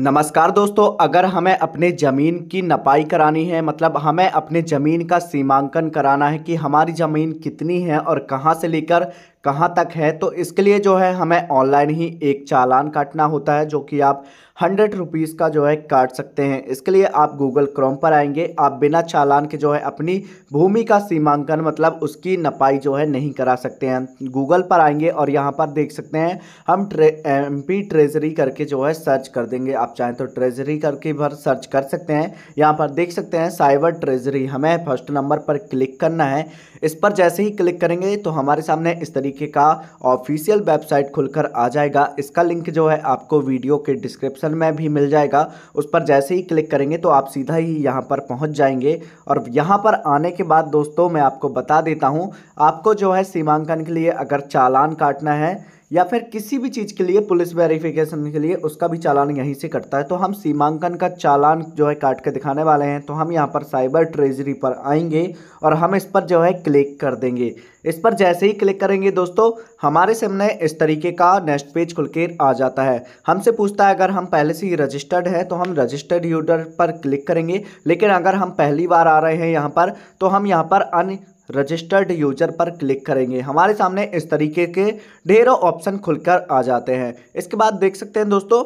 नमस्कार दोस्तों अगर हमें अपने ज़मीन की नपाई करानी है मतलब हमें अपने ज़मीन का सीमांकन कराना है कि हमारी ज़मीन कितनी है और कहाँ से लेकर कहाँ तक है तो इसके लिए जो है हमें ऑनलाइन ही एक चालान काटना होता है जो कि आप हंड्रेड रुपीज़ का जो है काट सकते हैं इसके लिए आप गूगल क्रोम पर आएंगे आप बिना चालान के जो है अपनी भूमि का सीमांकन मतलब उसकी नपाई जो है नहीं करा सकते हैं गूगल पर आएंगे और यहाँ पर देख सकते हैं हम ट्रे एम ट्रेजरी करके जो है सर्च कर देंगे आप चाहें तो ट्रेजरी करके भर सर्च कर सकते हैं यहाँ पर देख सकते हैं साइबर ट्रेजरी हमें फर्स्ट नंबर पर क्लिक करना है इस पर जैसे ही क्लिक करेंगे तो हमारे सामने इस तरीके का ऑफिशियल वेबसाइट खुलकर आ जाएगा इसका लिंक जो है आपको वीडियो के डिस्क्रिप्शन में भी मिल जाएगा उस पर जैसे ही क्लिक करेंगे तो आप सीधा ही यहाँ पर पहुँच जाएंगे और यहाँ पर आने के बाद दोस्तों मैं आपको बता देता हूँ आपको जो है सीमांकन के लिए अगर चालान काटना है या फिर किसी भी चीज़ के लिए पुलिस वेरिफिकेशन के लिए उसका भी चालान यहीं से कटता है तो हम सीमांकन का चालान जो है काट के दिखाने वाले हैं तो हम यहाँ पर साइबर ट्रेजरी पर आएंगे और हम इस पर जो है क्लिक कर देंगे इस पर जैसे ही क्लिक करेंगे दोस्तों हमारे सामने इस तरीके का नेक्स्ट पेज खुल के आ जाता है हमसे पूछता है अगर हम पहले से ही रजिस्टर्ड है तो हम रजिस्टर्ड यूडर पर क्लिक करेंगे लेकिन अगर हम पहली बार आ रहे हैं यहाँ पर तो हम यहाँ पर अन रजिस्टर्ड यूजर पर क्लिक करेंगे हमारे सामने इस तरीके के ढेरों ऑप्शन खुलकर आ जाते हैं इसके बाद देख सकते हैं दोस्तों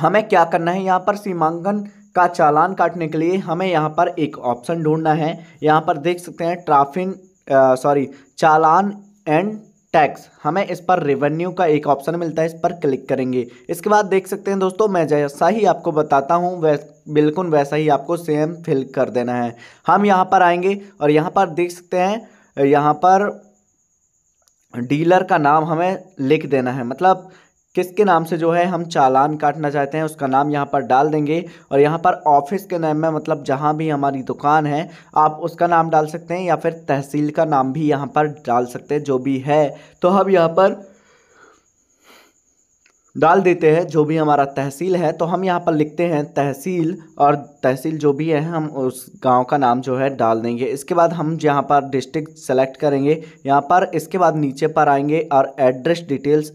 हमें क्या करना है यहाँ पर सीमांकन का चालान काटने के लिए हमें यहाँ पर एक ऑप्शन ढूंढना है यहाँ पर देख सकते हैं ट्राफिन सॉरी चालान एंड टैक्स हमें इस पर रेवेन्यू का एक ऑप्शन मिलता है इस पर क्लिक करेंगे इसके बाद देख सकते हैं दोस्तों मैं जैसा ही आपको बताता हूँ वैस बिल्कुल वैसा ही आपको सेम फिल कर देना है हम यहाँ पर आएंगे और यहाँ पर देख सकते हैं यहाँ पर डीलर का नाम हमें लिख देना है मतलब किसके नाम से जो है हम चालान काटना चाहते हैं उसका नाम यहाँ पर डाल देंगे और यहाँ पर ऑफिस के नाम में मतलब जहाँ भी हमारी दुकान है आप उसका नाम डाल सकते हैं या फिर तहसील का नाम भी यहाँ पर डाल सकते हैं जो भी है तो हम यहाँ पर डाल देते हैं जो भी हमारा तहसील है तो हम यहाँ पर लिखते हैं तहसील और तहसील जो भी है हम उस गांव का नाम जो है डाल देंगे इसके बाद हम यहाँ पर डिस्ट्रिक्ट सेलेक्ट करेंगे यहाँ पर इसके बाद नीचे पर आएंगे और एड्रेस डिटेल्स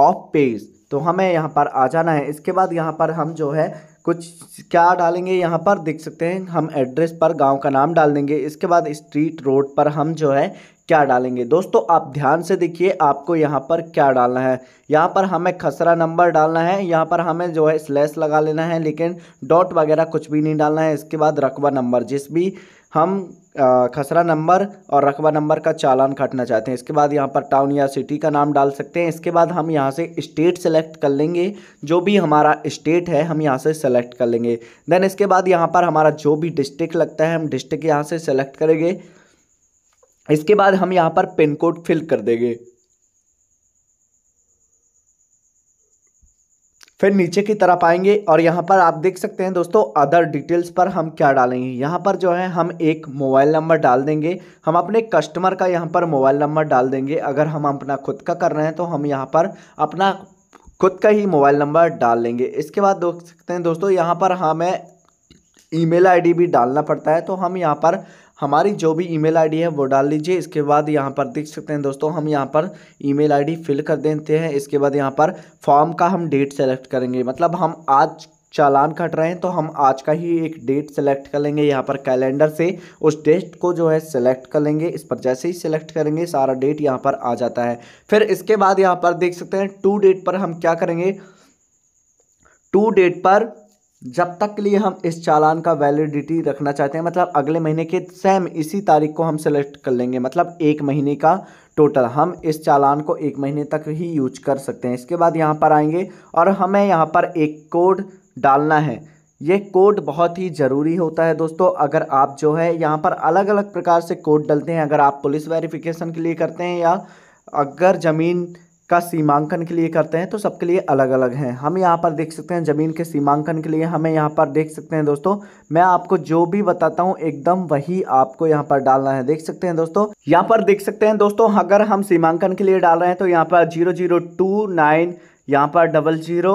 ऑफ पेज तो हमें यहाँ पर आ जाना है इसके बाद यहाँ पर हम जो है कुछ क्या डालेंगे यहाँ पर देख सकते हैं हम एड्रेस पर गांव का नाम डाल देंगे इसके बाद स्ट्रीट रोड पर हम जो है क्या डालेंगे दोस्तों आप ध्यान से देखिए आपको यहाँ पर क्या डालना है यहाँ पर हमें खसरा नंबर डालना है यहाँ पर हमें जो है स्लैश लगा लेना है लेकिन डॉट वगैरह कुछ भी नहीं डालना है इसके बाद रकबा नंबर जिस भी हम खसरा नंबर और रकबा नंबर का चालान काटना चाहते हैं इसके बाद यहाँ पर टाउन या सिटी का नाम डाल सकते हैं इसके बाद हम यहाँ से स्टेट सेलेक्ट कर लेंगे जो भी हमारा स्टेट है हम यहाँ से सेलेक्ट कर लेंगे देन इसके बाद यहाँ पर हमारा जो भी डिस्ट्रिक्ट लगता है हम डिस्ट्रिक्ट यहाँ से सेलेक्ट करेंगे इसके बाद हम यहाँ पर पिन कोड फिल कर देंगे फिर नीचे की तरफ आएंगे और यहाँ पर आप देख सकते हैं दोस्तों अदर डिटेल्स पर हम क्या डालेंगे यहाँ पर जो है हम एक मोबाइल नंबर डाल देंगे हम अपने कस्टमर का यहाँ पर मोबाइल नंबर डाल देंगे अगर हम अपना खुद का कर रहे हैं तो हम यहाँ पर अपना खुद का ही मोबाइल नंबर डाल लेंगे इसके बाद देख सकते हैं दोस्तों यहाँ पर हमें ईमेल आईडी भी डालना पड़ता है तो हम यहाँ पर हमारी जो भी ईमेल आईडी है वो डाल लीजिए इसके बाद यहाँ पर देख सकते हैं दोस्तों हम यहाँ पर ईमेल आईडी फिल कर देते हैं इसके बाद यहाँ पर फॉर्म का हम डेट सेलेक्ट करेंगे मतलब हम आज चालान कट रहे हैं तो हम आज का ही एक डेट सेलेक्ट कर लेंगे यहाँ पर कैलेंडर से उस डेट को जो है सिलेक्ट कर लेंगे इस पर जैसे ही सिलेक्ट करेंगे सारा डेट यहाँ पर आ जाता है फिर इसके बाद यहाँ पर देख सकते हैं टू डेट पर हम क्या करेंगे टू डेट पर जब तक के लिए हम इस चालान का वैलिडिटी रखना चाहते हैं मतलब अगले महीने के सेम इसी तारीख को हम सेलेक्ट कर लेंगे मतलब एक महीने का टोटल हम इस चालान को एक महीने तक ही यूज कर सकते हैं इसके बाद यहाँ पर आएंगे और हमें यहाँ पर एक कोड डालना है ये कोड बहुत ही ज़रूरी होता है दोस्तों अगर आप जो है यहाँ पर अलग अलग प्रकार से कोड डलते हैं अगर आप पुलिस वेरिफिकेशन के लिए करते हैं या अगर ज़मीन का सीमांकन के लिए करते हैं तो सबके लिए अलग अलग हैं हम यहाँ पर देख सकते हैं ज़मीन के सीमांकन के लिए हमें यहाँ पर देख सकते हैं दोस्तों मैं आपको जो भी बताता हूँ एकदम वही आपको यहाँ पर डालना है देख सकते हैं दोस्तों यहाँ पर देख सकते हैं दोस्तों अगर हम सीमांकन के लिए डाल रहे हैं तो यहाँ पर जीरो जीरो टू नाइन यहाँ पर double zero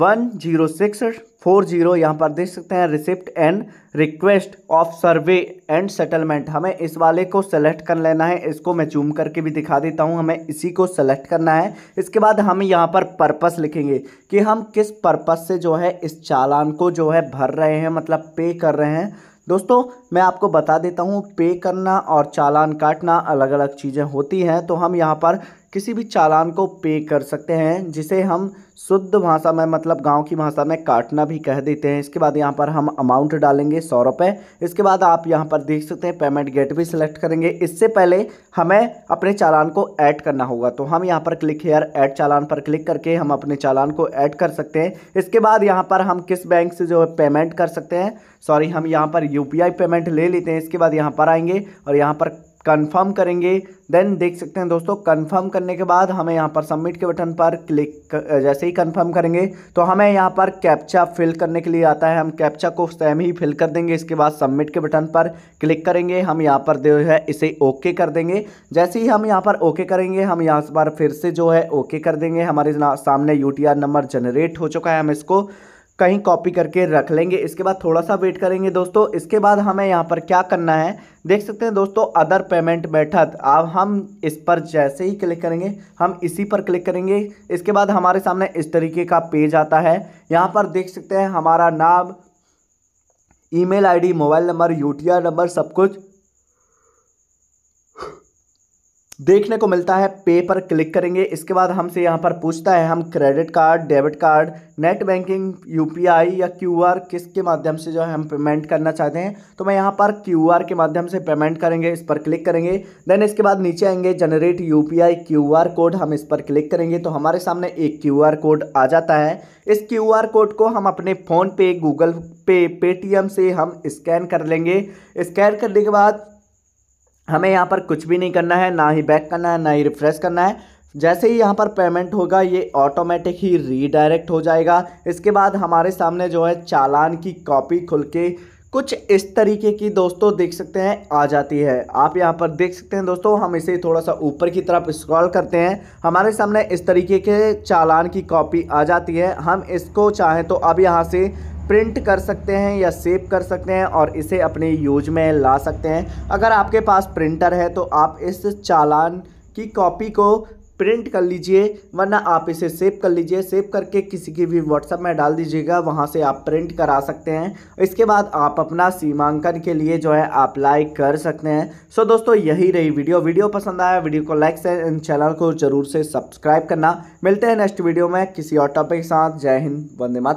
one zero six four zero यहाँ पर देख सकते हैं receipt and request of survey and settlement हमें इस वाले को सेलेक्ट कर लेना है इसको मैं जूम करके भी दिखा देता हूँ हमें इसी को सेलेक्ट करना है इसके बाद हम यहाँ पर पर्पस लिखेंगे कि हम किस पर्पस से जो है इस चालान को जो है भर रहे हैं मतलब पे कर रहे हैं दोस्तों मैं आपको बता देता हूँ पे करना और चालान काटना अलग अलग चीज़ें होती हैं तो हम यहाँ पर किसी भी चालान को पे कर सकते हैं जिसे हम शुद्ध भाषा में मतलब गांव की भाषा में काटना भी कह देते हैं इसके बाद यहां पर हम अमाउंट डालेंगे सौ रुपये इसके बाद आप यहां पर देख सकते हैं पेमेंट गेट भी सिलेक्ट करेंगे इससे पहले हमें अपने चालान को ऐड करना होगा तो हम यहां पर क्लिक हेयर ऐड चालान पर क्लिक करके हम अपने चालान को ऐड कर सकते हैं इसके बाद यहाँ पर हम किस बैंक से जो है पेमेंट कर सकते हैं सॉरी हम यहाँ पर यू पेमेंट ले लेते हैं इसके बाद यहाँ पर आएंगे और यहाँ पर कंफर्म करेंगे देन देख सकते हैं दोस्तों कंफर्म करने के बाद हमें यहाँ पर सबमिट के बटन पर क्लिक जैसे ही कंफर्म करेंगे तो हमें यहाँ पर कैप्चा फिल करने के लिए आता है हम कैप्चा को सेम ही फिल कर देंगे इसके बाद सबमिट के बटन पर क्लिक करेंगे हम यहाँ पर जो है इसे ओके कर देंगे जैसे ही हम यहाँ पर ओके करेंगे हम यहाँ पर फिर से जो है ओके कर देंगे हमारे सामने यू नंबर जनरेट हो चुका है हम इसको कहीं कॉपी करके रख लेंगे इसके बाद थोड़ा सा वेट करेंगे दोस्तों इसके बाद हमें यहाँ पर क्या करना है देख सकते हैं दोस्तों अदर पेमेंट मेथड अब हम इस पर जैसे ही क्लिक करेंगे हम इसी पर क्लिक करेंगे इसके बाद हमारे सामने इस तरीके का पेज आता है यहाँ पर देख सकते हैं हमारा नाम email ID mobile number UTR number सब कुछ देखने को मिलता है पे पर क्लिक करेंगे इसके बाद हमसे यहाँ पर पूछता है हम credit card debit card net banking UPI या क्यूआर किसके माध्यम से जो है हम पेमेंट करना चाहते हैं तो मैं यहाँ पर क्यूआर के माध्यम से पेमेंट करेंगे इस पर क्लिक करेंगे देन इसके बाद नीचे आएंगे जनरेट क्यू आर कोड हम इस पर क्लिक करेंगे तो हमारे सामने एक आर कोड आ जाता है इस आर कोड को हम अपने फ़ोन पे गूगल पे पेटीएम से हम स्कैन कर लेंगे स्कैन करने के बाद हमें यहाँ पर कुछ भी नहीं करना है ना ही बैक करना है ना ही रिफ्रेश करना है जैसे ही यहाँ पर पेमेंट होगा ये ऑटोमेटिक ही रीडायरेक्ट हो जाएगा इसके बाद हमारे सामने जो है चालान की कॉपी खुल के कुछ इस तरीके की दोस्तों देख सकते हैं आ जाती है आप यहाँ पर देख सकते हैं दोस्तों हम इसे थोड़ा सा ऊपर की तरफ स्क्रॉल करते हैं हमारे सामने इस तरीके के चालान की कॉपी आ जाती है हम इसको चाहें तो अब यहाँ से प्रिंट कर सकते हैं या सेव कर सकते हैं और इसे अपने यूज में ला सकते हैं अगर आपके पास प्रिंटर है तो आप इस चालान की कॉपी को प्रिंट कर लीजिए वरना आप इसे सेव कर लीजिए सेव करके किसी की भी व्हाट्सएप में डाल दीजिएगा वहाँ से आप प्रिंट करा सकते हैं इसके बाद आप अपना सीमांकन के लिए जो है अप्लाई कर सकते हैं सो दोस्तों यही रही वीडियो वीडियो पसंद आया वीडियो को लाइक से इन चैनल को जरूर से सब्सक्राइब करना मिलते हैं नेक्स्ट वीडियो में किसी और टॉपिक के साथ जय हिंद वंदे मातरम